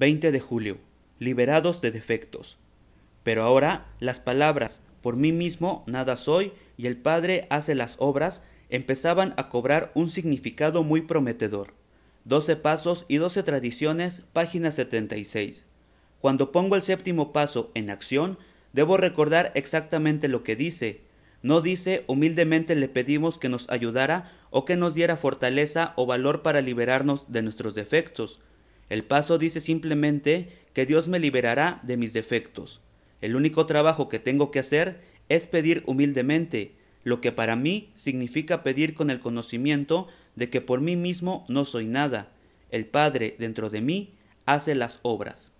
20 de julio, liberados de defectos. Pero ahora las palabras, por mí mismo nada soy y el Padre hace las obras, empezaban a cobrar un significado muy prometedor. 12 pasos y 12 tradiciones, página 76. Cuando pongo el séptimo paso en acción, debo recordar exactamente lo que dice. No dice humildemente le pedimos que nos ayudara o que nos diera fortaleza o valor para liberarnos de nuestros defectos. El paso dice simplemente que Dios me liberará de mis defectos. El único trabajo que tengo que hacer es pedir humildemente, lo que para mí significa pedir con el conocimiento de que por mí mismo no soy nada. El Padre dentro de mí hace las obras.